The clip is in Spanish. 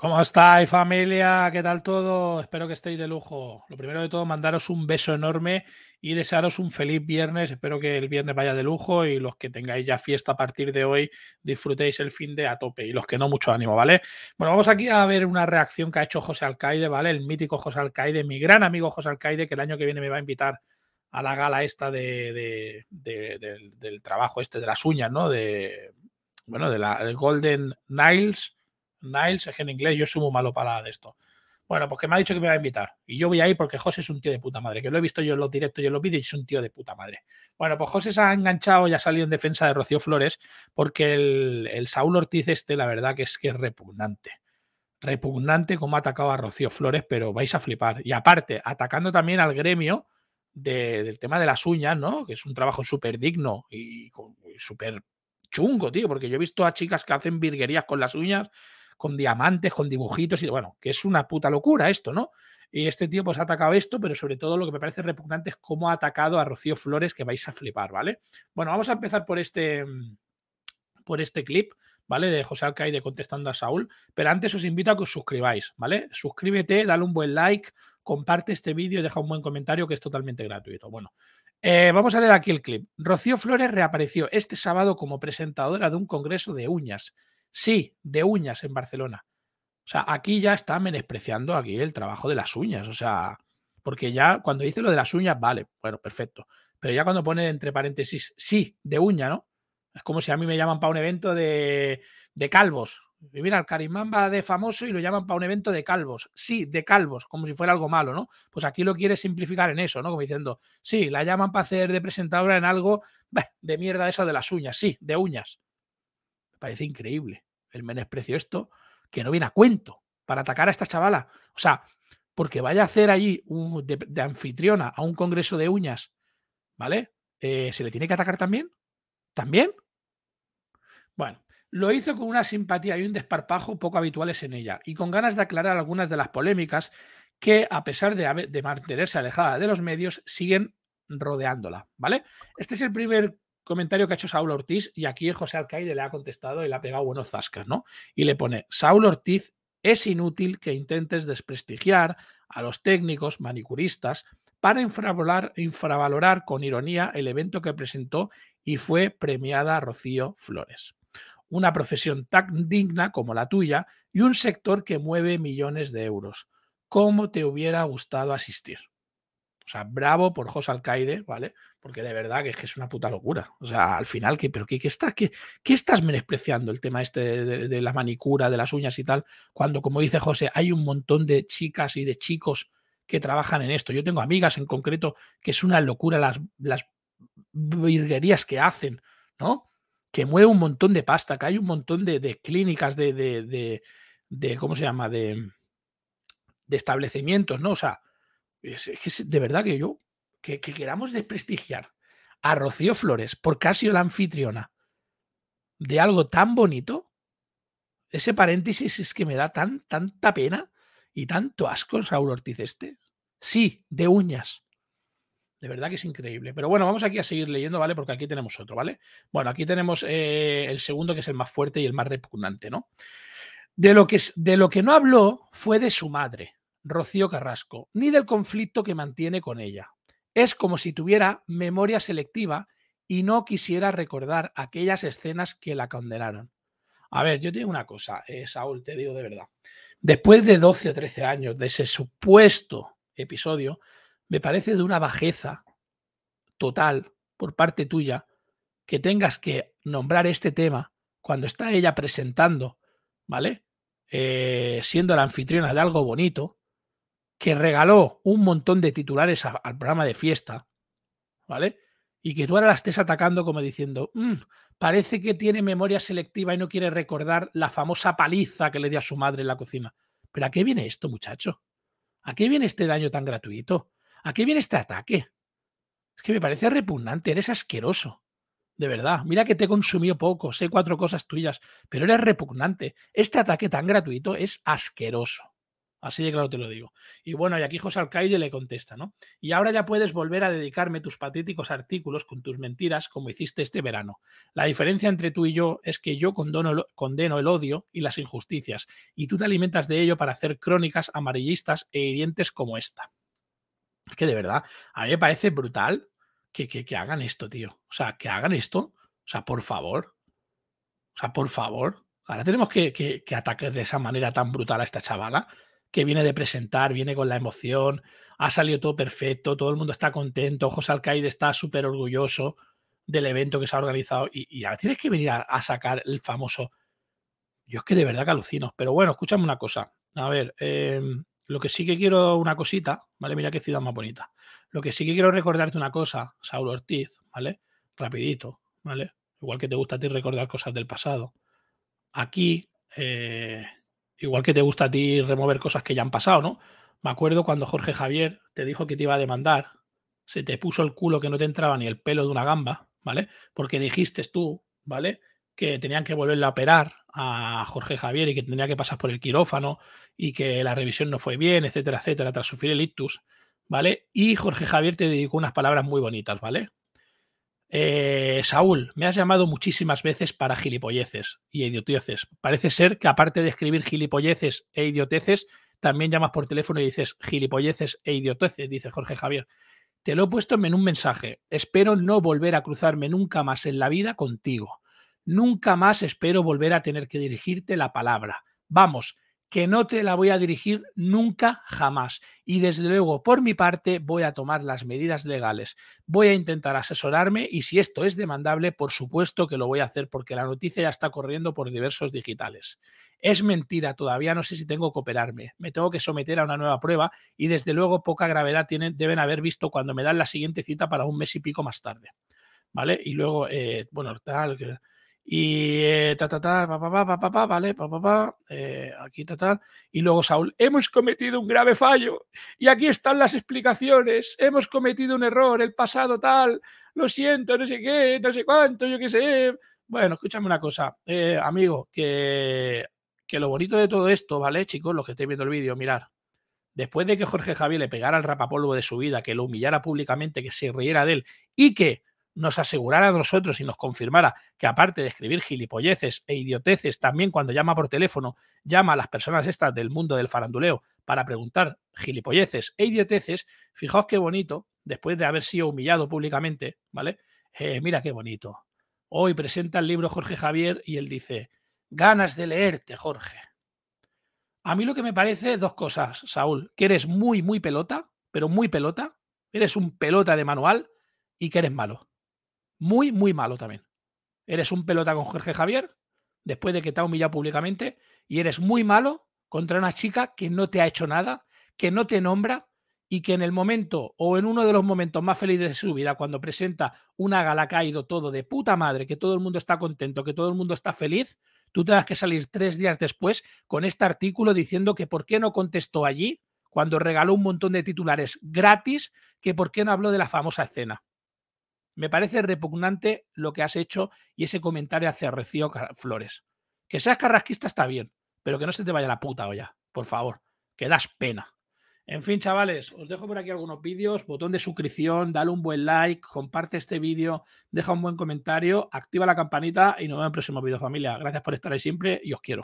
¿Cómo estáis familia? ¿Qué tal todo? Espero que estéis de lujo. Lo primero de todo, mandaros un beso enorme y desearos un feliz viernes. Espero que el viernes vaya de lujo y los que tengáis ya fiesta a partir de hoy, disfrutéis el fin de a tope y los que no, mucho ánimo, ¿vale? Bueno, vamos aquí a ver una reacción que ha hecho José Alcaide, ¿vale? El mítico José Alcaide, mi gran amigo José Alcaide, que el año que viene me va a invitar a la gala esta de, del, trabajo este de las uñas, ¿no? De, bueno, de Golden Niles Niles es en inglés yo sumo malo para de esto. Bueno, pues que me ha dicho que me va a invitar. Y yo voy a ahí porque José es un tío de puta madre, que lo he visto yo en los directos y en los vídeos y es un tío de puta madre. Bueno, pues José se ha enganchado y ha salido en defensa de Rocío Flores porque el, el Saúl Ortiz este, la verdad que es que es repugnante. Repugnante como ha atacado a Rocío Flores, pero vais a flipar. Y aparte, atacando también al gremio del tema de las uñas, ¿no? Que es un trabajo súper digno y, y súper chungo, tío, porque yo he visto a chicas que hacen virguerías con las uñas con diamantes, con dibujitos y bueno, que es una puta locura esto, ¿no? Y este tío pues ha atacado esto, pero sobre todo lo que me parece repugnante es cómo ha atacado a Rocío Flores, que vais a flipar, ¿vale? Bueno, vamos a empezar por este, por este clip, ¿vale? De José Alcaide contestando a Saúl, pero antes os invito a que os suscribáis, ¿vale? Suscríbete, dale un buen like, comparte este vídeo y deja un buen comentario que es totalmente gratuito. Bueno, eh, vamos a leer aquí el clip. Rocío Flores reapareció este sábado como presentadora de un congreso de uñas Sí, de uñas en Barcelona. O sea, aquí ya está menospreciando aquí el trabajo de las uñas. O sea, porque ya cuando dice lo de las uñas, vale, bueno, perfecto. Pero ya cuando pone entre paréntesis, sí, de uña, ¿no? Es como si a mí me llaman para un evento de, de calvos. Y mira, el carismán va de famoso y lo llaman para un evento de calvos. Sí, de calvos, como si fuera algo malo, ¿no? Pues aquí lo quiere simplificar en eso, ¿no? Como diciendo, sí, la llaman para hacer de presentadora en algo de mierda esa de las uñas, sí, de uñas. Parece increíble el menosprecio esto, que no viene a cuento para atacar a esta chavala. O sea, porque vaya a hacer allí un, de, anfitriona a un congreso de uñas, ¿vale? Eh, ¿Se le tiene que atacar también? ¿También? Bueno, lo hizo con una simpatía y un desparpajo poco habituales en ella y con ganas de aclarar algunas de las polémicas que, a pesar de, de mantenerse alejada de los medios, siguen rodeándola, ¿vale? Este es el primer comentario que ha hecho Saúl Ortiz y aquí José Alcaide le ha contestado y le ha pegado buenos zascas, ¿no? Y le pone, Saúl Ortiz, es inútil que intentes desprestigiar a los técnicos manicuristas para infravalorar, infravalorar con ironía el evento que presentó y fue premiada Rocío Flores una profesión tan digna como la tuya y un sector que mueve millones de euros. ¿Cómo te hubiera gustado asistir? O sea, bravo por José Alcaide, ¿vale? Porque de verdad que es una puta locura. O sea, al final, ¿qué, pero qué, qué, qué estás menospreciando el tema este de, la manicura, de las uñas y tal? Cuando, como dice José, hay un montón de chicas y de chicos que trabajan en esto. Yo tengo amigas en concreto que es una locura las, las virguerías que hacen, ¿no? Que mueve un montón de pasta, que hay un montón de, clínicas, de, de, ¿cómo se llama? De, de establecimientos, ¿no? O sea, es, es de verdad que yo que, queramos desprestigiar a Rocío Flores por casi la anfitriona de algo tan bonito, ese paréntesis es que me da tan, tanta pena y tanto asco Saúl Ortiz este. Sí, de uñas. De verdad que es increíble. Pero bueno, vamos aquí a seguir leyendo, ¿vale? Porque aquí tenemos otro, ¿vale? Bueno, aquí tenemos eh, el segundo, que es el más fuerte y el más repugnante, ¿no? De lo, que, de lo que no habló fue de su madre, Rocío Carrasco, ni del conflicto que mantiene con ella. Es como si tuviera memoria selectiva y no quisiera recordar aquellas escenas que la condenaron. A ver, yo te digo una cosa, eh, Saúl, te digo de verdad. Después de 12 o 13 años de ese supuesto episodio, me parece de una bajeza total por parte tuya que tengas que nombrar este tema cuando está ella presentando, ¿vale? Eh, siendo la anfitriona de algo bonito, que regaló un montón de titulares al programa de fiesta, ¿vale? Y que tú ahora la estés atacando como diciendo, mm, parece que tiene memoria selectiva y no quiere recordar la famosa paliza que le dio a su madre en la cocina. ¿Pero a qué viene esto, muchacho? ¿A qué viene este daño tan gratuito? ¿A qué viene este ataque? Es que me parece repugnante, eres asqueroso. De verdad, mira que te he consumido poco, sé cuatro cosas tuyas, pero eres repugnante. Este ataque tan gratuito es asqueroso. Así de claro te lo digo. Y bueno, y aquí José Alcaide le contesta, ¿no? Y ahora ya puedes volver a dedicarme tus patéticos artículos con tus mentiras como hiciste este verano. La diferencia entre tú y yo es que yo condeno el odio y las injusticias, y tú te alimentas de ello para hacer crónicas amarillistas e hirientes como esta. Es que de verdad, a mí me parece brutal que, que, hagan esto, tío. O sea, que hagan esto. O sea, por favor. O sea, por favor. Ahora tenemos que, que, que atacar de esa manera tan brutal a esta chavala que viene de presentar, viene con la emoción, ha salido todo perfecto, todo el mundo está contento, José Alcaide está súper orgulloso del evento que se ha organizado y, ahora tienes que venir a, sacar el famoso... Yo es que de verdad que alucino, pero bueno, escúchame una cosa. A ver, em, lo que sí que quiero una cosita, ¿vale? Mira qué ciudad más bonita. Lo que sí que quiero recordarte una cosa, Saulo Ortiz, ¿vale? Rapidito, ¿vale? Igual que te gusta a ti recordar cosas del pasado. Aquí eh, igual que te gusta a ti remover cosas que ya han pasado, ¿no? Me acuerdo cuando Jorge Javier te dijo que te iba a demandar, se te puso el culo que no te entraba ni el pelo de una gamba, ¿vale? Porque dijiste tú, ¿vale? Que tenían que volverle a operar a Jorge Javier y que tenía que pasar por el quirófano y que la revisión no fue bien, etcétera, etcétera, tras sufrir el ictus, ¿vale? Y Jorge Javier te dedicó unas palabras muy bonitas, ¿vale? Eh, Saúl, me has llamado muchísimas veces para gilipolleces y idioteces. Parece ser que aparte de escribir gilipolleces e idioteces, también llamas por teléfono y dices gilipolleces e idioteces, dice Jorge Javier. Te lo he puesto en un mensaje. Espero no volver a cruzarme nunca más en la vida contigo. Nunca más espero volver a tener que dirigirte la palabra. Vamos, que no te la voy a dirigir nunca jamás. Y desde luego, por mi parte, voy a tomar las medidas legales. Voy a intentar asesorarme y si esto es demandable, por supuesto que lo voy a hacer porque la noticia ya está corriendo por diversos digitales. Es mentira, todavía no sé si tengo que operarme. Me tengo que someter a una nueva prueba y desde luego poca gravedad deben haber visto cuando me dan la siguiente cita para un mes y pico más tarde. ¿Vale? Y luego, eh, bueno, tal... Que, y eh, ta, ta, ta, pa, vale, pa, pa, eh, aquí, ta, tal. Y luego, Saúl, hemos cometido un grave fallo y aquí están las explicaciones, hemos cometido un error, el pasado tal, lo siento, no sé qué, no sé cuánto, yo qué sé. Bueno, escúchame una cosa, eh, amigo, que, que lo bonito de todo esto, ¿vale, chicos? Los que estéis viendo el vídeo, mirar. Después de que Jorge Javier le pegara el rapapolvo de su vida, que lo humillara públicamente, que se riera de él y que nos asegurara a nosotros y nos confirmara que aparte de escribir gilipolleces e idioteces, también cuando llama por teléfono, llama a las personas estas del mundo del faranduleo para preguntar gilipolleces e idioteces, fijaos qué bonito, después de haber sido humillado públicamente, ¿vale? Eh, mira qué bonito. Hoy presenta el libro Jorge Javier y él dice, ganas de leerte, Jorge. A mí lo que me parece dos cosas, Saúl, que eres muy, muy pelota, pero muy pelota, eres un pelota de manual y que eres malo. Muy, muy malo también. Eres un pelota con Jorge Javier, después de que te ha humillado públicamente, y eres muy malo contra una chica que no te ha hecho nada, que no te nombra y que en el momento o en uno de los momentos más felices de su vida, cuando presenta una gala caído todo de puta madre, que todo el mundo está contento, que todo el mundo está feliz, tú tengas que salir tres días después con este artículo diciendo que por qué no contestó allí cuando regaló un montón de titulares gratis, que por qué no habló de la famosa escena. Me parece repugnante lo que has hecho y ese comentario hacia recio Flores. Que seas carrasquista está bien, pero que no se te vaya la puta olla, por favor, que das pena. En fin, chavales, os dejo por aquí algunos vídeos, botón de suscripción, dale un buen like, comparte este vídeo, deja un buen comentario, activa la campanita y nos vemos en próximo vídeo familia. Gracias por estar ahí siempre y os quiero.